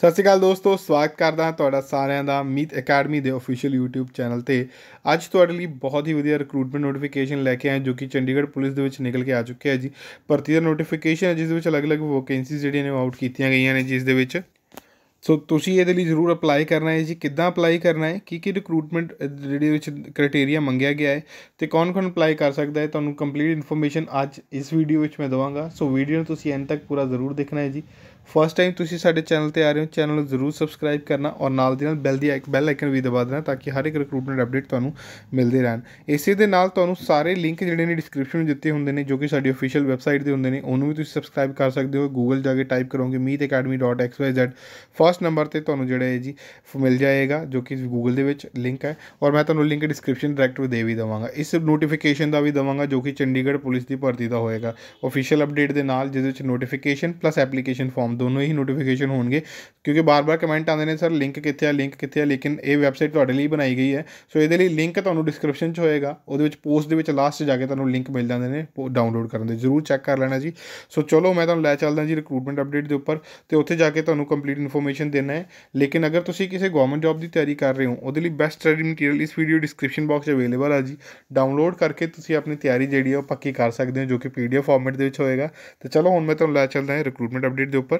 ਸਤਿ ਸ਼੍ਰੀ ਅਕਾਲ ਦੋਸਤੋ ਸਵਾਗਤ ਕਰਦਾ ਹਾਂ ਤੁਹਾਡਾ ਸਾਰਿਆਂ ਦਾ ਮੀਤ ਅਕੈਡਮੀ ਦੇ ਅਫੀਸ਼ੀਅਲ YouTube ਚੈਨਲ ਤੇ ਅੱਜ ਤੁਹਾਡੇ ਲਈ ਬਹੁਤ ਹੀ ਵਧੀਆ ਰਿਕਰੂਟਮੈਂਟ ਨੋਟੀਫਿਕੇਸ਼ਨ ਲੈ ਕੇ ਆਏ ਜੋ ਕਿ ਚੰਡੀਗੜ੍ਹ ਪੁਲਿਸ ਦੇ ਵਿੱਚ ਨਿਕਲ ਕੇ ਆ ਚੁੱਕਿਆ ਹੈ ਜੀ ਭਰਤੀ ਦਾ ਨੋਟੀਫਿਕੇਸ਼ਨ ਹੈ ਜਿਸ ਦੇ ਵਿੱਚ ਅਲੱਗ-ਅਲੱਗ ਵੈਕੈਂਸੀਜ਼ ਜਿਹੜੀਆਂ ਨੇ ਆਊਟ ਕੀਤੀਆਂ ਗਈਆਂ ਨੇ ਜਿਸ ਦੇ ਵਿੱਚ ਸੋ ਤੁਸੀਂ ਇਹਦੇ ਲਈ ਜ਼ਰੂਰ ਅਪਲਾਈ ਕਰਨਾ ਹੈ ਜੀ ਕਿੱਦਾਂ ਅਪਲਾਈ ਕਰਨਾ ਹੈ ਕੀ ਕੀ ਰਿਕਰੂਟਮੈਂਟ ਜਿਹੜੇ ਵਿੱਚ ਕ੍ਰਾਈਟੇਰੀਆ ਮੰਗਿਆ ਗਿਆ ਹੈ ਤੇ ਕੌਣ-ਕੌਣ ਅਪਲਾਈ ਕਰ ਸਕਦਾ ਹੈ ਤੁਹਾਨੂੰ ਕੰਪਲੀਟ ਇਨਫੋਰਮੇਸ਼ਨ ਅੱਜ ਇਸ ਵੀਡੀਓ ਵਿੱਚ ਮੈਂ ਦਵਾਂਗਾ ਸੋ ਵੀਡੀਓ ਨੂੰ ਤੁਸੀਂ ਐਂਡ ਤੱਕ ਪੂਰਾ ਜ਼ਰੂਰ ਦੇਖਣਾ ਹੈ ਜੀ ਫਸਟ ਟਾਈਮ ਤੁਸੀਂ ਸਾਡੇ ਚੈਨਲ ਤੇ ਆ ਰਹੇ ਹੋ ਚੈਨਲ ਨੂੰ ਜ਼ਰੂਰ ਸਬਸਕ੍ਰਾਈਬ ਕਰਨਾ ਔਰ ਨਾਲ ਦੀ ਨਾਲ ਬੈਲ ਦੀ ਇੱਕ ਬੈਲ ਆਈਕਨ ਵੀ ਦਬਾ ਦੇਣਾ ਤਾਂ ਕਿ ਹਰ ਇੱਕ ਰਿਕਰੂਟਮੈਂਟ ਅਪਡੇਟ ਤੁਹਾਨੂੰ ਮਿਲਦੇ ਰਹਿਣ ਇਸੇ ਦੇ ਨਾਲ ਤੁਹਾਨੂੰ ਸਾਰੇ ਲਿੰਕ ਜਿਹੜੇ ਨੇ ਡਿਸਕ੍ਰਿਪਸ਼ਨ ਵਿੱਚ ਦਿੱਤੇ ਹੁੰਦੇ ਨੇ ਜੋ ਕਿ ਸਾਡੀ ਅਫੀਸ਼ੀਅਲ ਵੈਬਸਾਈਟ ਦੇ ਹੁੰਦੇ ਨੇ ਉਹਨੂੰ ਵੀ ਤੁਸੀਂ ਸਬਸਕ੍ਰਾਈਬ ਕਰ ਸਕਦੇ ਹੋ ਗੂਗਲ ਜਾ ਕੇ ਟਾਈਪ ਕਰੋਗੇ meetacademy.xyz ਫਸਟ ਨੰਬਰ ਤੇ ਤੁਹਾਨੂੰ ਜਿਹੜਾ ਹੈ ਜੀ ਮਿਲ ਜਾਏਗਾ ਜੋ ਕਿ ਗੂਗਲ ਦੇ ਵਿੱਚ ਲਿੰਕ ਹੈ ਔਰ ਮੈਂ ਤੁਹਾਨੂੰ ਲਿੰਕ ਡਿਸਕ੍ਰਿਪਸ਼ਨ ਡਾਇਰੈਕਟ ਵੀ ਦੇ ਵੀ ਦਵਾਂਗਾ ਇਸ ਨੋਟੀਫਿਕੇਸ਼ਨ ਦਾ ਵੀ ਦਵਾਂਗਾ ਜੋ ਕਿ ਚੰਡੀਗੜ੍ਹ ਪੁਲਿਸ ਦੀ ਭਰਤੀ ਦਾ ਹੋਏਗਾ ਅਫੀਸ਼ੀਅਲ ਅਪਡੇਟ ਦੇ ਨਾਲ ਜਿਹਦੇ ਵਿੱਚ ਨੋਟੀਫਿਕੇਸ਼ਨ ਪਲੱਸ ਐਪਲੀਕੇਸ਼ਨ ਫਾਰਮ ਕੋਮ ਦੋਨੋਂ ਹੀ ਨੋਟੀਫਿਕੇਸ਼ਨ ਹੋਣਗੇ ਕਿਉਂਕਿ ਬਾਰ-ਬਾਰ ਕਮੈਂਟ ਆਉਂਦੇ ਨੇ ਸਰ ਲਿੰਕ ਕਿੱਥੇ ਆ ਲਿੰਕ ਕਿੱਥੇ ਆ ਲੇਕਿਨ ਇਹ ਵੈਬਸਾਈਟ ਤੁਹਾਡੇ ਲਈ ਬਣਾਈ ਗਈ ਹੈ ਸੋ ਇਹਦੇ ਲਈ ਲਿੰਕ ਤੁਹਾਨੂੰ ਡਿਸਕ੍ਰਿਪਸ਼ਨ 'ਚ ਹੋਏਗਾ ਉਹਦੇ ਵਿੱਚ ਪੋਸਟ ਦੇ ਵਿੱਚ ਲਾਸਟ 'ਚ ਜਾ ਕੇ ਤੁਹਾਨੂੰ ਲਿੰਕ ਮਿਲ ਜਾਂਦੇ ਨੇ ਡਾਊਨਲੋਡ ਕਰਨ ਦੇ ਜ਼ਰੂਰ ਚੈੱਕ ਕਰ ਲੈਣਾ ਜੀ ਸੋ ਚਲੋ ਮੈਂ ਤੁਹਾਨੂੰ ਲੈ ਚੱਲਦਾ ਜੀ ਰਿਕਰੂਟਮੈਂਟ ਅਪਡੇਟ ਦੇ ਉੱਪਰ ਤੇ ਉੱਥੇ ਜਾ ਕੇ ਤੁਹਾਨੂੰ ਕੰਪਲੀਟ ਇਨਫੋਰਮੇਸ਼ਨ ਦੇਣਾ ਹੈ ਲੇਕਿਨ ਅਗਰ ਤੁਸੀਂ ਕਿਸੇ ਗਵਰਨਮੈਂਟ ਜੌਬ ਦੀ ਤਿਆਰੀ ਕਰ ਰਹੇ ਹੋ ਉਹਦੇ ਲਈ ਬੈਸਟ ਸਟੱਡੀ ਮਟੀਰੀਅਲ ਇਸ ਵੀਡੀਓ ਡਿਸਕ੍ਰਿਪਸ਼ਨ ਬਾਕਸ 'ਚ ਅਵੇਲੇਬਲ ਆ ਜੀ ਡਾਊਨਲੋਡ ਕਰਕੇ ਤੁਸੀਂ ਆਪਣੀ ਤਿਆਰੀ ਜਿਹੜੀ ਹੈ ਉਹ ਪੱਕੀ ਕਰ ਸਕਦੇ ਹੋ ਜੋ ਕਿ ਪੀਡੀਐਫ ਫਾਰਮੈਟ ਦੇ ਵਿੱਚ ਹੋਏਗਾ ਤੇ ਚਲੋ ਹੁਣ ਮੈਂ ਤੁਹਾਨੂੰ ਲੈ ਚੱਲਦਾ ਹਾਂ ਰਿਕਰੂਟਮੈਂਟ ਅਪਡੇਟ ਦੇ ਉੱਪਰ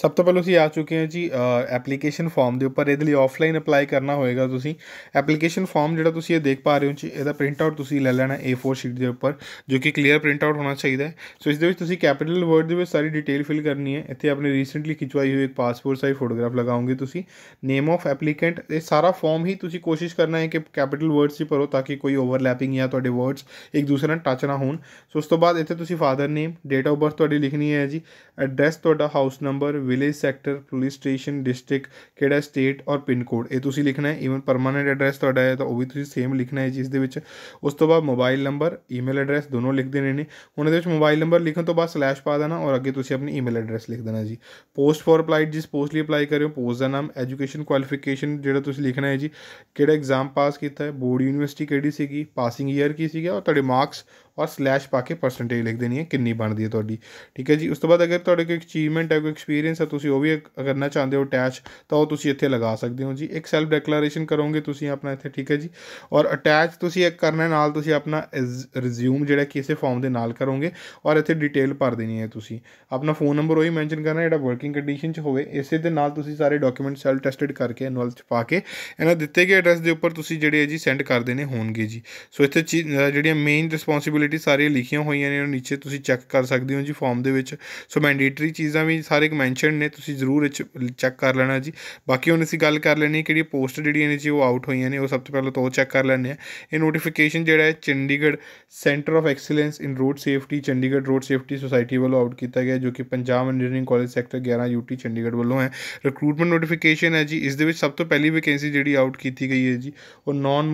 ਸਭ ਤੋਂ ਪਹਿਲਾਂ ਅਸੀਂ ਆ ਚੁੱਕੇ ਹਾਂ ਜੀ ਐਪਲੀਕੇਸ਼ਨ ਫਾਰਮ ਦੇ ਉੱਪਰ ਇਹਦੇ ਲਈ ਆਫਲਾਈਨ ਅਪਲਾਈ ਕਰਨਾ ਹੋਏਗਾ ਤੁਸੀਂ ਐਪਲੀਕੇਸ਼ਨ ਫਾਰਮ ਜਿਹੜਾ ਤੁਸੀਂ ਇਹ ਦੇਖ ਪਾ ਰਹੇ ਹੋ ਜੀ ਇਹਦਾ ਪ੍ਰਿੰਟ ਆਊਟ ਤੁਸੀਂ ਲੈ ਲੈਣਾ A4 ਸ਼ੀਟ ਦੇ ਉੱਪਰ ਜੋ ਕਿ ਕਲੀਅਰ ਪ੍ਰਿੰਟ ਆਊਟ ਹੋਣਾ ਚਾਹੀਦਾ ਹੈ ਸੋ ਇਸ ਦੇ ਵਿੱਚ ਤੁਸੀਂ ਕੈਪੀਟਲ ਵਰਡ ਦੇ ਵਿੱਚ ਸਾਰੀ ਡਿਟੇਲ ਫਿਲ ਕਰਨੀ ਹੈ ਇੱਥੇ ਆਪਣੇ ਰੀਸੈਂਟਲੀ ਖਿਚਵਾਈ ਹੋਈ ਇੱਕ ਪਾਸਪੋਰਟ ਸਾਈਜ਼ ਫੋਟੋਗ੍ਰਾਫ ਲਗਾਉਂਗੇ ਤੁਸੀਂ ਨੇਮ ਆਫ ਐਪਲੀਕੈਂਟ ਇਹ ਸਾਰਾ ਫਾਰਮ ਹੀ ਤੁਸੀਂ ਕੋਸ਼ਿਸ਼ ਕਰਨਾ ਹੈ ਕਿ ਕੈਪੀਟਲ ਵਰਡਸ ਹੀ ਭਰੋ ਤਾਂ ਕਿ ਕੋਈ ਓਵਰਲੈਪਿੰਗ ਜਾਂ ਤੁਹਾਡੇ ਵਰਡਸ ਇੱਕ ਦੂਸਰੇ ਨਾਲ ਟੱਚ ਨਾ ਹੋਣ ਸੋ ਉਸ ਤੋਂ ਬਾਅਦ ਇੱਥੇ ਤੁਸੀਂ father name date of birth ਤੁਹਾਡੀ ਲਿਖਣੀ ਹੈ ਜੀ ਐਡਰੈਸ ਤੁਹਾਡਾ house number village sector police station district ਕਿਹੜਾ ਸਟੇਟ ਔਰ ਪਿੰਨ ਕੋਡ ਇਹ ਤੁਸੀਂ ਲਿਖਣਾ ਹੈ ਈਵਨ ਪਰਮਾਨੈਂਟ ਐਡਰੈਸ ਤੁਹਾਡਾ ਹੈ ਤਾਂ ਉਹ ਵੀ ਤੁਸੀਂ ਸੇਮ ਲਿਖਣਾ ਹੈ ਜਿਸ ਦੇ ਵਿੱਚ ਉਸ ਤੋਂ ਬਾਅਦ ਮੋਬਾਈਲ ਨੰਬਰ ਈਮੇਲ ਐਡਰੈਸ ਦੋਨੋਂ ਲਿਖ ਦੇਣੇ ਨੇ ਹੁਣ ਇਹਦੇ ਵਿੱਚ ਮੋਬਾਈਲ ਨੰਬਰ ਲਿਖਣ ਤੋਂ ਬਾਅਦ ਸਲੈਸ਼ ਪਾ ਦੇਣਾ ਔਰ ਅੱਗੇ ਤੁਸੀਂ ਆਪਣੀ ਈਮੇਲ ਐਡਰੈਸ ਲਿਖ ਦੇਣਾ ਜੀ ਪੋਸਟ ਫੋਰ ਅਪਲਾਈਡ ਜਿਸ ਪੋਸਟ ਲਈ ਅਪਲਾਈ ਕਰ ਰਹੇ ਹੋ ਪੋਸਟ ਦਾ ਨਾਮ ਐਜੂਕੇਸ਼ਨ ਕੁਆਲੀਫਿਕੇਸ਼ਨ ਜਿਹੜਾ ਤੁਸੀਂ ਲਿਖਣਾ ਹੈ ਜੀ ਕਿਹੜਾ ਐਗਜ਼ਾਮ ਪਾਸ ਕੀਤਾ ਹੈ ਬੋਰਡ ਯੂਨੀਵਰਸਿਟੀ ਕਿਹੜੀ ਸੀਗੀ ਪਾਸਿੰਗ ਈਅਰ ਕੀ ਸੀਗਾ ਔਰ ਤੁਹਾਡੇ ਮਾਰਕਸ ਔਰ ਸਲੈਸ਼ ਪਾ ਕੇ ਪਰਸੈਂਟੇਜ ਲਿਖ ਦੇਣੀ ਹੈ ਕਿੰਨੀ ਬਣਦੀ ਹੈ ਤੁਹਾਡੀ ਠੀਕ ਹੈ ਜੀ ਉਸ ਤੋਂ ਬਾਅਦ ਅਗਰ ਤੁਹਾਡੇ ਕੋਈ ਅਚੀਵਮੈਂਟ ਹੈ ਕੋਈ ਐਕਸਪੀਰੀਅੰਸ ਹੈ ਤੁਸੀਂ ਉਹ ਵੀ ਕਰਨਾ ਚਾਹੁੰਦੇ ਹੋ ਅਟੈਚ ਤਾਂ ਉਹ ਤੁਸੀਂ ਇੱਥੇ ਲਗਾ ਸਕਦੇ ਹੋ ਜੀ ਇੱਕ ਸੈਲਫ ਡੈਕਲੇਰੇਸ਼ਨ ਕਰੋਗੇ ਤੁਸੀਂ ਆਪਣਾ ਇੱਥੇ ਠੀਕ ਹੈ ਜੀ ਔਰ ਅਟੈਚ ਤੁਸੀਂ ਇੱਕ ਕਰਨੇ ਨਾਲ ਤੁਸੀਂ ਆਪਣਾ ਰਿਜ਼ਿਊਮ ਜਿਹੜਾ ਕਿ ਇਸੇ ਫਾਰਮ ਦੇ ਨਾਲ ਕਰੋਗੇ ਔਰ ਇੱਥੇ ਡਿਟੇਲ ਭਰ ਦੇਣੀ ਹੈ ਤੁਸੀਂ ਆਪਣਾ ਫੋਨ ਨੰਬਰ ਉਹੀ ਮੈਂਸ਼ਨ ਕਰਨਾ ਜਿਹੜਾ ਵਰਕਿੰਗ ਕੰਡੀਸ਼ਨ 'ਚ ਹੋਵੇ ਇਸੇ ਦੇ ਨਾਲ ਤੁਸੀਂ ਸਾਰੇ ਡਾਕੂਮੈਂਟ ਸੈਲਫ ਟੈਸਟਡ ਕਰਕੇ ਐਨੂਅਲ 'ਚ ਪਾ ਕੇ ਇਹਨਾਂ ਦਿੱਤੇ ਗਏ ਐਡਰੈਸ ਦੇ ਉੱਪਰ ਤੁਸੀਂ ਜਿਹੜੇ ਜੀ ਸੈਂਡ ਕਰ ਦੇਣੇ ਹੋਣਗੇ ਜੀ ਸੋ ਇੱਥੇ ਜਿਹੜੀਆਂ ਮੇਨ ਰਿਸਪੌਂਸਿਬਿਲ ਰਿਸਪੌਂਸਿਬਿਲਿਟੀ ਸਾਰੀਆਂ ਲਿਖੀਆਂ ਹੋਈਆਂ ਨੇ ਉਹ ਨੀਚੇ ਤੁਸੀਂ ਚੈੱਕ ਕਰ ਸਕਦੇ ਹੋ ਜੀ ਫਾਰਮ ਦੇ ਵਿੱਚ ਸੋ ਮੈਂਡੇਟਰੀ ਚੀਜ਼ਾਂ ਵੀ ਸਾਰੇ ਮੈਂਸ਼ਨ ਨੇ ਤੁਸੀਂ ਜ਼ਰੂਰ ਇਹ ਚੈੱਕ ਕਰ ਲੈਣਾ ਜੀ ਬਾਕੀ ਹੁਣ ਅਸੀਂ ਗੱਲ ਕਰ ਲੈਣੀ ਹੈ ਕਿਹੜੀ ਪੋਸਟ ਜਿਹੜੀਆਂ ਨੇ ਜੀ ਉਹ ਆਊਟ ਹੋਈਆਂ ਨੇ ਉਹ ਸਭ ਤੋਂ ਪਹਿਲਾਂ ਤੋਂ ਚੈੱਕ ਕਰ ਲੈਣੇ ਆ ਇਹ ਨੋਟੀਫਿਕੇਸ਼ਨ ਜਿਹੜਾ ਹੈ Chandigarh centre of excellence in road safety Chandigarh road safety society ਵੱਲੋਂ ਆਊਟ ਕੀਤਾ ਗਿਆ ਜੋ ਕਿ Punjab engineering college sector 11 UT Chandigarh ਵੱਲੋਂ ਹੈ ਰਿਕਰੂਟਮੈਂਟ ਨੋਟੀਫਿਕੇਸ਼ਨ ਹੈ ਜੀ ਇਸ ਦੇ ਵਿੱਚ ਸਭ ਤੋਂ ਪਹਿਲੀ ਵੈਕੈਂਸੀ ਜਿਹੜੀ ਆਊਟ ਕੀਤੀ ਗਈ ਹੈ ਜੀ ਉਹ ਨਾਨ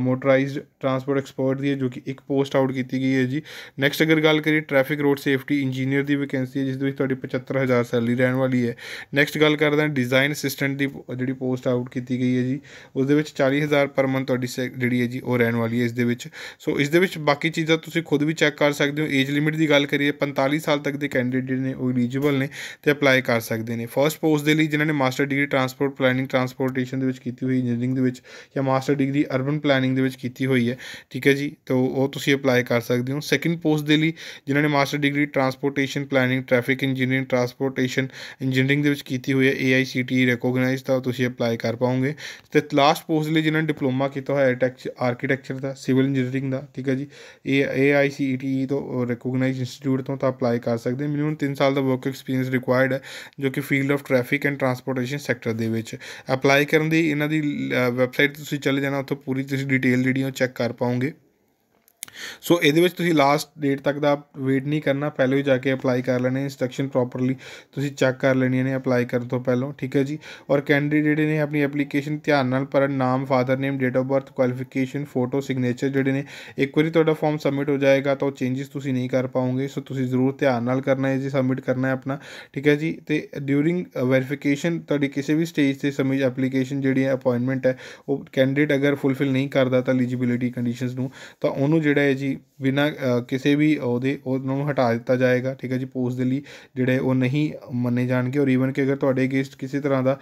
ਮੋਟਰਾਈਜ਼ਡ ਟਰਾਂਸਪੋਰਟ ਐਕਸਪਰਟ ਦੀ ਹੈ ਜੋ ਕਿ ਇੱਕ ਪੋਸਟ ਆਊਟ ਕੀਤੀ ਗਈ ਹੈ ਜੀ ਨੈਕਸਟ ਅਗਰ ਗੱਲ ਕਰੀਏ ਟ੍ਰੈਫਿਕ ਰੋਡ ਸੇਫਟੀ ਇੰਜੀਨੀਅਰ ਦੀ ਵੈਕੈਂਸੀ ਹੈ ਜਿਸ ਦੇ ਵਿੱਚ ਤੁਹਾਡੀ 75000 ਸੈਲਰੀ ਰਹਿਣ ਵਾਲੀ ਹੈ ਨੈਕਸਟ ਗੱਲ ਕਰਦੇ ਹਾਂ ਡਿਜ਼ਾਈਨ ਅਸਿਸਟੈਂਟ ਦੀ ਜਿਹੜੀ ਪੋਸਟ ਆਊਟ ਕੀਤੀ ਗਈ ਹੈ ਜੀ ਉਸ ਦੇ ਵਿੱਚ 40000 ਪਰ ਮੰਥ ਤੁਹਾਡੀ ਜਿਹੜੀ ਹੈ ਜੀ ਉਹ ਰਹਿਣ ਵਾਲੀ ਹੈ ਇਸ ਦੇ ਵਿੱਚ ਸੋ ਇਸ ਦੇ ਵਿੱਚ ਬਾਕੀ ਚੀਜ਼ਾਂ ਤੁਸੀਂ ਖੁਦ ਵੀ ਚੈੱਕ ਕਰ ਸਕਦੇ ਹੋ ਏਜ ਲਿਮਿਟ ਦੀ ਗੱਲ ਕਰੀਏ 45 ਸਾਲ ਤੱਕ ਦੇ ਕੈਂਡੀਡੇਟ ਨੇ ਉਹ ਐਲੀਜੀਬਲ ਨੇ ਤੇ ਅਪਲਾਈ ਕਰ ਸਕਦੇ ਨੇ ਫਰਸਟ ਪੋਸਟ ਦੇ ਲਈ ਜਿਨ੍ਹਾਂ ਨੇ master degree transport planning transportation ਦੇ ਵਿੱਚ ਕੀਤੀ ਹੋਈ ਇੰਜੀਨੀਅਰਿੰਗ ਦੇ ਵਿੱਚ ਜਾਂ ਮਾਸਟਰ ਡਿਗਰੀ ਅਰਬਨ ਪਲੈਨਿੰਗ ਦੇ ਵਿੱਚ ਕੀਤੀ ਹੋਈ ਹੈ ਠੀਕ ਹੈ ਜੀ ਤਾਂ ਉਹ ਤੁਸੀਂ ਅਪਲਾਈ ਕਰ ਕਰ ਸਕਦੇ ਹੋ ਸੈਕਿੰਡ ਪੋਸਟ ਦੇ ਲਈ ਜਿਨ੍ਹਾਂ ਨੇ master degree transportation planning traffic engineering transportation engineering ਦੇ ਵਿੱਚ ਕੀਤੀ ਹੋਈ ਹੈ ਏਆਈਸੀਟੀ ਰੈਕੋਗਨਾਈਜ਼ e ਤਾਂ ਤੁਸੀਂ ਅਪਲਾਈ ਕਰ ਪਾਓਗੇ ਤੇ ਲਾਸਟ ਪੋਸਟ ਲਈ ਜਿਨ੍ਹਾਂ ਨੇ ਡਿਪਲੋਮਾ ਕੀਤਾ ਹੋਇਆ ਆਰਕੀਟੈਕਚਰ ਦਾ ਸਿਵਲ ਇੰਜੀਨੀਅਰਿੰਗ ਦਾ ਠੀਕ ਹੈ ਜੀ ਇਹ ਏਆਈਸੀਟੀ e ਤੋਂ ਰੈਕੋਗਨਾਈਜ਼ ਇੰਸਟੀਚਿਊਟ ਤੋਂ ਤਾਂ ਅਪਲਾਈ ਕਰ ਸਕਦੇ ਮਿਨੀਮਮ 3 ਸਾਲ ਦਾ ਵਰਕ ਐਕਸਪੀਰੀਅੰਸ ਰਿਕੁਆਇਰਡ ਹੈ ਜੋ ਕਿ field of traffic and transportation sector ਦੇ ਵਿੱਚ ਅਪਲਾਈ ਕਰਨ ਦੀ ਇਹਨਾਂ ਦੀ ਵੈਬਸਾਈਟ ਤੁਸੀਂ ਚਲੇ ਜਾਣਾ ਉੱਥੋਂ ਪੂਰੀ ਤੁਸੀਂ ਡਿਟੇਲ ਜਿਹੜੀ ਉਹ ਚੈੱਕ ਕਰ ਪਾਓਗੇ ਸੋ ਇਹਦੇ ਵਿੱਚ ਤੁਸੀਂ ਲਾਸਟ ਡੇਟ ਤੱਕ ਦਾ ਵੇਟ ਨਹੀਂ ਕਰਨਾ ਪਹਿਲਾਂ ਹੀ ਜਾ ਕੇ ਅਪਲਾਈ ਕਰ ਲੈਣੇ ਇਨਸਟਰਕਸ਼ਨ ਪ੍ਰੋਪਰਲੀ ਤੁਸੀਂ ਚੈੱਕ ਕਰ ਲੈਣੀਆਂ ਨੇ ਅਪਲਾਈ ਕਰਨ ਤੋਂ ਪਹਿਲਾਂ ਠੀਕ ਹੈ ਜੀ ਔਰ ਕੈਂਡੀਡੇਟ ਨੇ ਆਪਣੀ ਐਪਲੀਕੇਸ਼ਨ ਧਿਆਨ ਨਾਲ ਭਰਨ ਨਾਮ father name date of birth qualification photo signature ਜਿਹੜੇ ਨੇ ਇੱਕ ਵਾਰੀ ਤੁਹਾਡਾ ਫਾਰਮ ਸਬਮਿਟ ਹੋ ਜਾਏਗਾ ਤਾਂ ਉਹ ਚੇਂਜਸ ਤੁਸੀਂ ਨਹੀਂ ਕਰ ਪਾਓਗੇ ਸੋ ਤੁਸੀਂ ਜ਼ਰੂਰ ਧਿਆਨ ਨਾਲ ਕਰਨਾ ਹੈ ਜੀ ਸਬਮਿਟ ਕਰਨਾ ਹੈ ਆਪਣਾ ਠੀਕ ਹੈ ਜੀ ਤੇ ਡਿਊਰਿੰਗ ਵੈਰੀਫਿਕੇਸ਼ਨ ਤੁਹਾਡੀ ਕਿਸੇ ਵੀ ਸਟੇਜ ਤੇ ਸਬਮਿਟ ਐਪਲੀਕੇਸ਼ਨ ਜਿਹੜੀ ਹੈ ਅਪਾਇੰਟਮੈਂਟ ਹੈ ਉਹ ਕੈਂਡੀਡੇਟ ਅਗਰ ਫੁੱਲਫਿਲ ਨਹੀਂ ਕਰਦਾ ਤਾਂ ਐਲੀਜੀਬਿਲਟੀ ਕੰਡੀਸ਼ਨਸ ਨੂੰ ਤਾਂ ਉਹਨੂੰ ਜਿਹੜਾ ਹੈ ਜੀ ਬਿਨਾ ਕਿਸੇ ਵੀ ਉਹਦੇ ਉਹਨਾਂ ਨੂੰ ਹਟਾ ਦਿੱਤਾ ਜਾਏਗਾ ਠੀਕ ਹੈ ਜੀ ਪੋਸਟ ਦੇ ਲਈ ਜਿਹੜੇ ਉਹ ਨਹੀਂ ਮੰਨੇ ਜਾਣਗੇ ਔਰ ਈਵਨ ਕਿ ਅਗਰ ਤੁਹਾਡੇ ਅਗੇਂਸਟ ਕਿਸੇ ਤਰ੍ਹਾਂ ਦਾ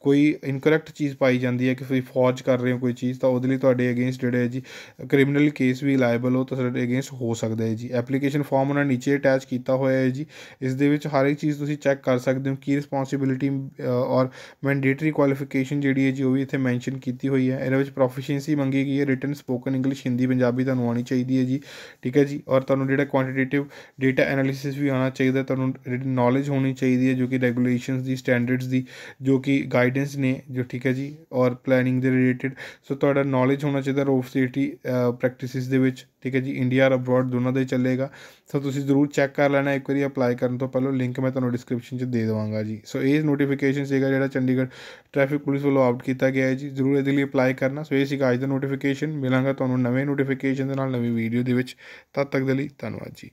ਕੋਈ ਇਨਕਰੈਕਟ ਚੀਜ਼ ਪਾਈ ਜਾਂਦੀ ਹੈ ਕਿ ਤੁਸੀਂ ਫੌਜ ਕਰ ਰਹੇ ਹੋ ਕੋਈ ਚੀਜ਼ ਤਾਂ ਉਹਦੇ ਲਈ ਤੁਹਾਡੇ ਅਗੇਂਸਟ ਜਿਹੜੇ ਹੈ ਜੀ ਕ੍ਰਿਮੀਨਲ ਕੇਸ ਵੀ ਲਾਇਬਲ ਹੋ ਤਾਂ ਤੁਹਾਡੇ ਅਗੇਂਸਟ ਹੋ ਸਕਦਾ ਹੈ ਜੀ ਐਪਲੀਕੇਸ਼ਨ ਫਾਰਮ ਉਹਨਾਂ ਨੀਚੇ ਅਟੈਚ ਕੀਤਾ ਹੋਇਆ ਹੈ ਜੀ ਇਸ ਦੇ ਵਿੱਚ ਹਰ ਇੱਕ ਚੀਜ਼ ਤੁਸੀਂ ਚੈੱਕ ਕਰ ਸਕਦੇ ਹੋ ਕੀ ਰਿਸਪੌਂਸਿਬਿਲਟੀ ਔਰ ਮੈਂਡੇਟਰੀ ਕੁਆਲੀਫਿਕੇਸ਼ਨ ਜਿਹੜੀ ਹੈ ਜੀ ਉਹ ਵੀ ਇੱਥੇ ਮੈਂਸ਼ਨ ਕੀਤੀ ਹੋਈ ਹੈ ਇਹਦੇ ਵਿੱਚ ਪ੍ਰੋਫੀਸ਼ੀਐਂਸੀ ਮੰਗੀ ਗਈ ਹੈ written spoken English Hindi Punjabi ਤੁਹਾਨੂੰ ਕਰਵਾਉਣੀ ਚਾਹੀਦੀ ਹੈ ਜੀ ਠੀਕ ਹੈ ਜੀ ਔਰ ਤੁਹਾਨੂੰ ਜਿਹੜਾ ਕੁਆਂਟੀਟੇਟਿਵ ਡਾਟਾ ਐਨਾਲਿਸਿਸ ਵੀ ਆਉਣਾ ਚਾਹੀਦਾ ਤੁਹਾਨੂੰ ਨੌਲੇਜ ਹੋਣੀ ਚਾਹੀਦੀ ਹੈ ਜੋ ਕਿ ਰੈਗੂਲੇਸ਼ਨਸ ਦੀ ਸਟੈਂਡਰਡਸ ਦੀ ਜੋ ਕਿ ਗਾਈਡੈਂਸ ਨੇ ਜੋ ਠੀਕ ਹੈ ਜੀ ਔਰ ਪਲੈਨਿੰਗ ਦੇ ਰਿਲੇਟਡ ਸੋ ਤੁਹਾਡਾ ਨੌਲੇਜ ਹੋਣਾ ਚਾਹੀਦਾ ਰੋਫ ਸੇਫਟੀ ਪ੍ਰੈਕਟਿਸਿਸ ਦੇ ਵਿੱਚ ਠੀਕ ਹੈ ਜੀ ਇੰਡੀਆ ਔਰ ਅਬਰਾਡ ਦੋਨਾਂ ਦੇ ਚੱਲੇਗਾ ਸੋ ਤੁਸੀਂ ਜ਼ਰੂਰ ਚੈੱਕ ਕਰ ਲੈਣਾ ਇੱਕ ਵਾਰੀ ਅਪਲਾਈ ਕਰਨ ਤੋਂ ਪਹਿਲਾਂ ਲਿੰਕ ਮੈਂ ਤੁਹਾਨੂੰ ਡਿਸਕ੍ਰਿਪਸ਼ਨ 'ਚ ਦੇ ਦਵਾਂਗਾ ਜੀ ਸੋ ਇਹ ਨੋਟੀਫਿਕੇਸ਼ਨ ਸੀਗਾ ਜਿਹੜਾ ਚੰਡੀਗੜ੍ਹ ਟ੍ਰੈਫਿਕ ਪੁਲਿਸ ਵੱਲੋਂ ਆਊਟ ਕੀਤਾ ਗਿਆ ਹੈ ਜੀ ਜ਼ਰੂਰ ਇਹਦੇ ਲਈ ਅਪਲਾਈ ਕਰਨਾ ਸੋ ਇਹ ਸੀਗਾ ਅੱਜ ਦਾ ਨੋਟੀਫਿਕੇਸ਼ਨ ਮਿਲਾਂਗਾ ਤੁਹਾਨੂੰ ਨਵੇਂ ਨੋਟੀਫਿਕੇਸ਼ਨ ਦੇ ਨਾਲ ਨਵੀਂ ਵੀਡੀਓ ਦੇ ਵਿੱਚ ਤਦ ਤੱਕ ਦੇ ਲਈ ਧੰਨਵਾਦ ਜੀ